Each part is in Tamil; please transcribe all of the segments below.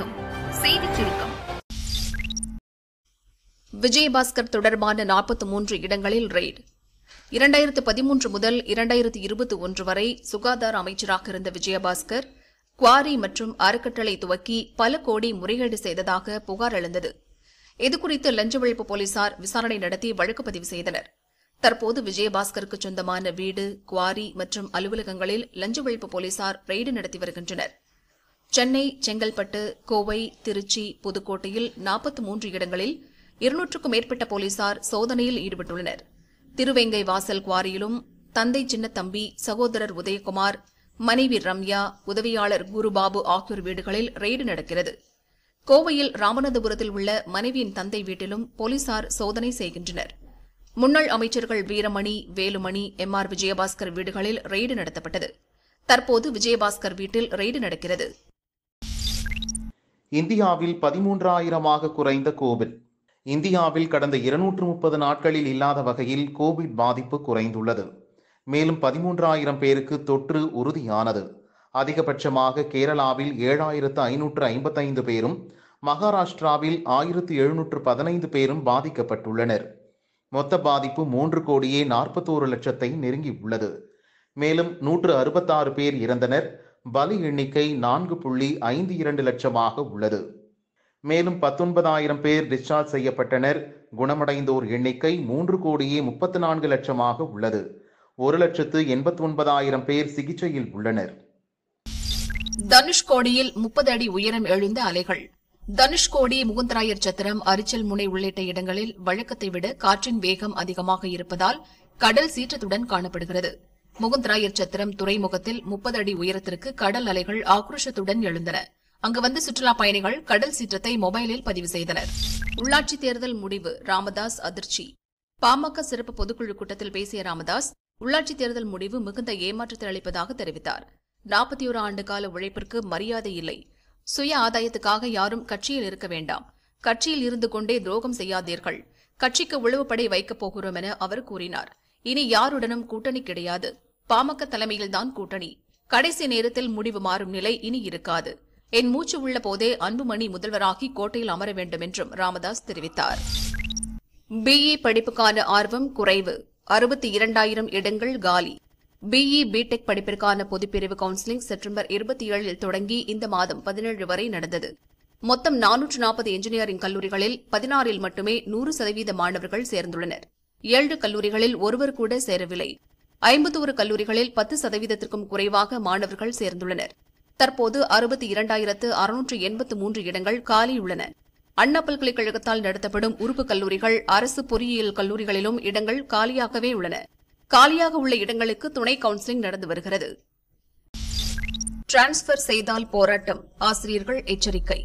வணக்கம் செய்தி சுருக்கம் விஜயபாஸ்கர் தொடர்பான நாற்பத்தி மூன்று இடங்களில் ரெய்டு இரண்டாயிரத்து பதிமூன்று முதல் இரண்டாயிரத்து இருபத்தி ஒன்று வரை சுகாதார அமைச்சராக இருந்த விஜயபாஸ்கர் குவாரி மற்றும் அறக்கட்டளை துவக்கி பல கோடி முறைகேடு செய்ததாக புகார் எழுந்தது இதுகுறித்து லஞ்ச ஒழிப்பு போலீசார் விசாரணை நடத்தி வழக்கு பதிவு செய்தனர் தற்போது விஜயபாஸ்கருக்கு சொந்தமான வீடு குவாரி மற்றும் அலுவலகங்களில் லஞ்ச ஒழிப்பு போலீசார் ரெய்டு நடத்தி வருகின்றனா் சென்னை செங்கல்பட்டு கோவை திருச்சி புதுக்கோட்டையில் நாற்பத்தி மூன்று இடங்களில் இருநூற்றுக்கும் மேற்பட்ட போலீசார் சோதனையில் ஈடுபட்டுள்ளனர் திருவேங்கை வாசல் குவாரியிலும் தந்தை சின்னத்தம்பி சகோதரர் உதயகுமார் மனைவி ரம்யா உதவியாளர் குருபாபு ஆகியோர் வீடுகளில் ரெய்டு நடக்கிறது கோவையில் ராமநாதபுரத்தில் உள்ள மனைவியின் தந்தை வீட்டிலும் போலீசார் சோதனை செய்கின்றனர் முன்னாள் அமைச்சர்கள் வீரமணி வேலுமணி எம் ஆர் விஜயபாஸ்கர் வீடுகளில் ரெய்டு நடத்தப்பட்டது தற்போது விஜயபாஸ்கர் வீட்டில் ரெய்டு நடக்கிறது இந்தியாவில் பதிமூன்றாயிரமாக குறைந்த கோவிட் இந்தியாவில் கடந்த இருநூற்று முப்பது நாட்களில் இல்லாத வகையில் கோவிட் பாதிப்பு குறைந்துள்ளது மேலும் பதிமூன்றாயிரம் பேருக்கு தொற்று உறுதியானது அதிகபட்சமாக கேரளாவில் ஏழாயிரத்து ஐநூற்று ஐம்பத்தைந்து பேரும் மகாராஷ்டிராவில் ஆயிரத்து எழுநூற்று பதினைந்து பேரும் பாதிக்கப்பட்டுள்ளனர் மொத்த பாதிப்பு மூன்று கோடியே நாற்பத்தோரு லட்சத்தை நெருங்கியுள்ளது மேலும் நூற்று அறுபத்தாறு பேர் இறந்தனர் பலி எண்ணிக்கை நான்கு புள்ளி ஐந்து இரண்டு லட்சமாக உள்ளது மேலும் பத்தொன்பதாயிரம் பேர் டிஸ்சார்ஜ் செய்யப்பட்டனர் குணமடைந்தோர் எண்ணிக்கை மூன்று கோடியே முப்பத்து நான்கு லட்சமாக உள்ளது ஒரு லட்சத்து எண்பத்தி ஒன்பதாயிரம் பேர் சிகிச்சையில் உள்ளனர் தனுஷ்கோடியில் முப்பது அடி உயரம் எழுந்த அலைகள் தனுஷ்கோடி முகுந்தராயர் சத்திரம் அரிச்சல் முனை உள்ளிட்ட இடங்களில் வழக்கத்தை விட காற்றின் வேகம் அதிகமாக இருப்பதால் கடல் சீற்றத்துடன் காணப்படுகிறது சத்திரம் துறைமுகத்தில் முப்பது அடி உயரத்திற்கு கடல் அலைகள் ஆக்ரோஷத்துடன் எழுந்தன அங்கு வந்த சுற்றுலா பயணிகள் கடல் சீற்றத்தை மொபைலில் பதிவு செய்தனர் உள்ளாட்சி தேர்தல் முடிவு ராமதாஸ் அதிர்ச்சி பாமக சிறப்பு பொதுக்குழு கூட்டத்தில் பேசிய ராமதாஸ் உள்ளாட்சி தேர்தல் முடிவு மிகுந்த ஏமாற்றத்தை அளிப்பதாக தெரிவித்தார் நாற்பத்தி ஒரு ஆண்டு கால உழைப்பிற்கு மரியாதை இல்லை சுய ஆதாயத்துக்காக யாரும் கட்சியில் இருக்க வேண்டாம் கட்சியில் இருந்து கொண்டே துரோகம் செய்யாதீர்கள் கட்சிக்கு உளவுப்படை வைக்கப் போகிறோம் என அவர் கூறினார் இனி யாருடனும் கூட்டணி கிடையாது பாமக தலைமையில்தான் கூட்டணி கடைசி நேரத்தில் முடிவு மாறும் நிலை இனி இருக்காது என் மூச்சு உள்ள போதே அன்புமணி முதல்வராகி கோட்டையில் அமர வேண்டும் என்றும் ராமதாஸ் தெரிவித்தார் பிஇ படிப்புக்கான ஆர்வம் குறைவு அறுபத்தி இரண்டாயிரம் இடங்கள் காலி பிஇ பிடெக் படிப்பிற்கான பொதுப்பிரிவு கவுன்சிலிங் செப்டம்பர் இருபத்தி ஏழில் தொடங்கி இந்த மாதம் பதினேழு வரை நடந்தது மொத்தம் நானூற்று நாற்பது இன்ஜினியரிங் கல்லூரிகளில் பதினாறில் மட்டுமே நூறு சதவீத மாணவர்கள் சேர்ந்துள்ளனர் ஏழு கல்லூரிகளில் ஒருவர் கூட சேரவில்லை ஐம்பத்தோரு கல்லூரிகளில் பத்து சதவீதத்திற்கும் குறைவாக மாணவர்கள் சேர்ந்துள்ளனர் தற்போது அறுபத்தி இரண்டாயிரத்து அறுநூற்று எண்பத்து மூன்று இடங்கள் காலியுள்ளன அண்ணா பல்கலைக்கழகத்தால் நடத்தப்படும் உறுப்பு கல்லூரிகள் அரசு பொறியியல் கல்லூரிகளிலும் இடங்கள் காலியாகவே உள்ளன காலியாக உள்ள இடங்களுக்கு துணை கவுன்சிலிங் நடந்து வருகிறது டிரான்ஸ்பர் செய்தால் போராட்டம் ஆசிரியர்கள் எச்சரிக்கை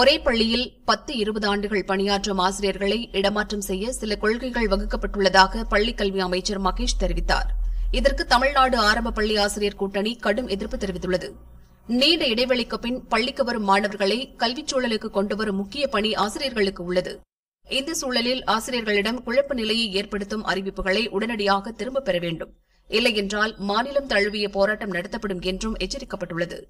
ஒரே பள்ளியில் பத்து இருபது ஆண்டுகள் பணியாற்றும் ஆசிரியர்களை இடமாற்றம் செய்ய சில கொள்கைகள் வகுக்கப்பட்டுள்ளதாக பள்ளிக் கல்வி அமைச்சர் மகேஷ் தெரிவித்தாா் இதற்கு தமிழ்நாடு ஆரம்ப பள்ளி ஆசிரியர் கூட்டணி கடும் எதிர்ப்பு தெரிவித்துள்ளது நீண்ட இடைவெளிக்கு பின் பள்ளிக்கு வரும் மாணவர்களை கல்விச் சூழலுக்கு கொண்டுவரும் முக்கிய பணி ஆசிரியர்களுக்கு உள்ளது இந்த சூழலில் ஆசிரியர்களிடம் குழப்ப நிலையை ஏற்படுத்தும் அறிவிப்புகளை உடனடியாக திரும்பப் பெற வேண்டும் இல்லையென்றால் மாநிலம் தழுவிய போராட்டம் நடத்தப்படும் என்றும் எச்சரிக்கப்பட்டுள்ளது